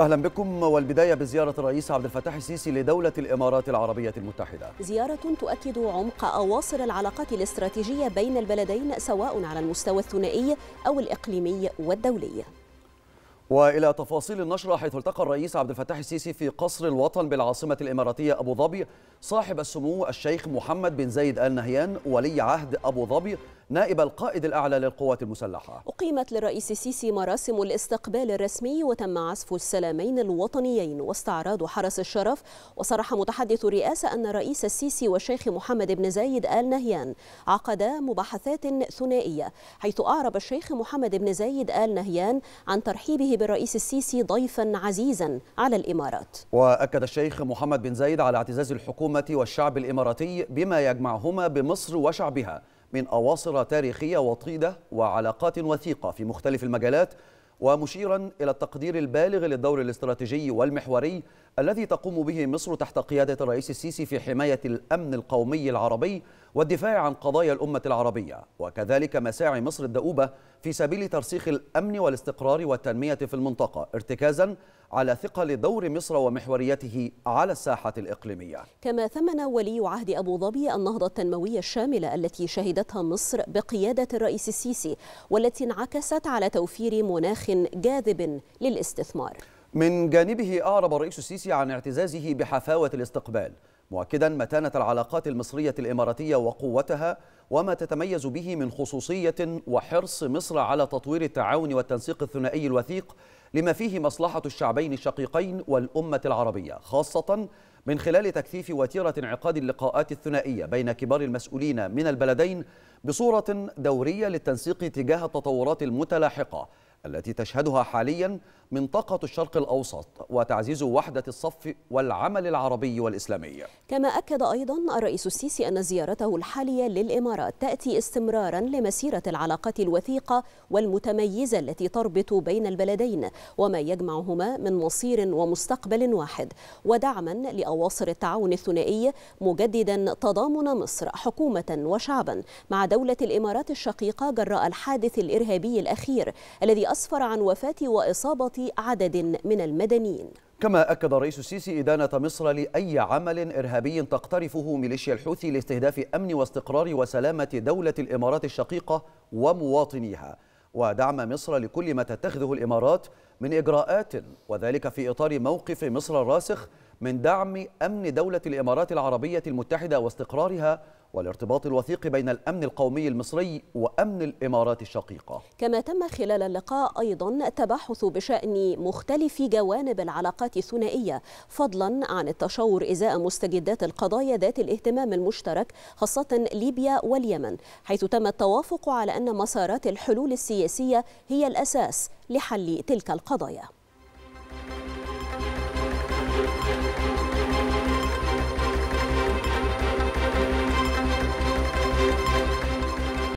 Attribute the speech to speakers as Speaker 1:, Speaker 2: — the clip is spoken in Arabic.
Speaker 1: اهلا بكم والبدايه بزياره الرئيس عبد الفتاح السيسي لدوله الامارات العربيه المتحده.
Speaker 2: زياره تؤكد عمق اواصر العلاقات الاستراتيجيه بين البلدين سواء على المستوى الثنائي او الاقليمي والدولي.
Speaker 1: والى تفاصيل النشره حيث التقى الرئيس عبد الفتاح السيسي في قصر الوطن بالعاصمه الاماراتيه ابو ظبي صاحب السمو الشيخ محمد بن زايد ال نهيان ولي عهد ابو ظبي نائب القائد الأعلى للقوات المسلحة
Speaker 2: أقيمت للرئيس السيسي مراسم الاستقبال الرسمي وتم عزف السلامين الوطنيين واستعراض حرس الشرف وصرح متحدث الرئاسة أن الرئيس السيسي والشيخ محمد بن زايد آل نهيان عقدا مباحثات ثنائية حيث أعرب الشيخ محمد بن زايد آل نهيان عن ترحيبه نائب الرئيس السيسي ضيفا عزيزا على الإمارات
Speaker 1: وأكد الشيخ محمد بن زايد على اعتزاز الحكومة والشعب الإماراتي بما يجمعهما بمصر وشعبها من أواصر تاريخية وطيدة وعلاقات وثيقة في مختلف المجالات ومشيرا إلى التقدير البالغ للدور الاستراتيجي والمحوري الذي تقوم به مصر تحت قيادة الرئيس السيسي في حماية الأمن القومي العربي والدفاع عن قضايا الأمة العربية وكذلك مساعي مصر الدؤوبة في سبيل ترسيخ الأمن والاستقرار والتنمية في المنطقة ارتكازا على ثقل دور مصر ومحوريته على الساحة الإقليمية
Speaker 2: كما ثمن ولي عهد أبو ظبي النهضة التنموية الشاملة التي شهدتها مصر بقيادة الرئيس السيسي والتي انعكست على توفير مناخ جاذب للاستثمار
Speaker 1: من جانبه أعرب الرئيس السيسي عن اعتزازه بحفاوة الاستقبال مؤكدا متانة العلاقات المصرية الإماراتية وقوتها وما تتميز به من خصوصية وحرص مصر على تطوير التعاون والتنسيق الثنائي الوثيق لما فيه مصلحة الشعبين الشقيقين والأمة العربية خاصة من خلال تكثيف وتيرة انعقاد اللقاءات الثنائية بين كبار المسؤولين من البلدين بصورة دورية للتنسيق تجاه التطورات المتلاحقة التي تشهدها حاليا منطقة الشرق الأوسط وتعزيز وحدة الصف والعمل العربي والإسلامي
Speaker 2: كما أكد أيضا الرئيس السيسي أن زيارته الحالية للإمارات تأتي استمرارا لمسيرة العلاقات الوثيقة والمتميزة التي تربط بين البلدين وما يجمعهما من مصير ومستقبل واحد ودعما لأواصر التعاون الثنائي مجددا تضامن مصر حكومة وشعبا مع دولة الإمارات الشقيقة جراء الحادث الإرهابي الأخير الذي أسفر عن وفاة وإصابة عدد
Speaker 1: من المدنيين كما أكد الرئيس السيسي إدانة مصر لأي عمل إرهابي تقترفه ميليشيا الحوثي لاستهداف أمن واستقرار وسلامة دولة الإمارات الشقيقة ومواطنيها ودعم مصر لكل ما تتخذه الإمارات من إجراءات وذلك في إطار موقف مصر الراسخ من دعم أمن دولة الإمارات العربية المتحدة واستقرارها والارتباط الوثيق بين الأمن القومي المصري وأمن الإمارات الشقيقة
Speaker 2: كما تم خلال اللقاء أيضا التباحث بشأن مختلف جوانب العلاقات الثنائية فضلا عن التشاور إزاء مستجدات القضايا ذات الاهتمام المشترك خاصة ليبيا واليمن حيث تم التوافق على أن مسارات الحلول السياسية هي الأساس لحل تلك القضايا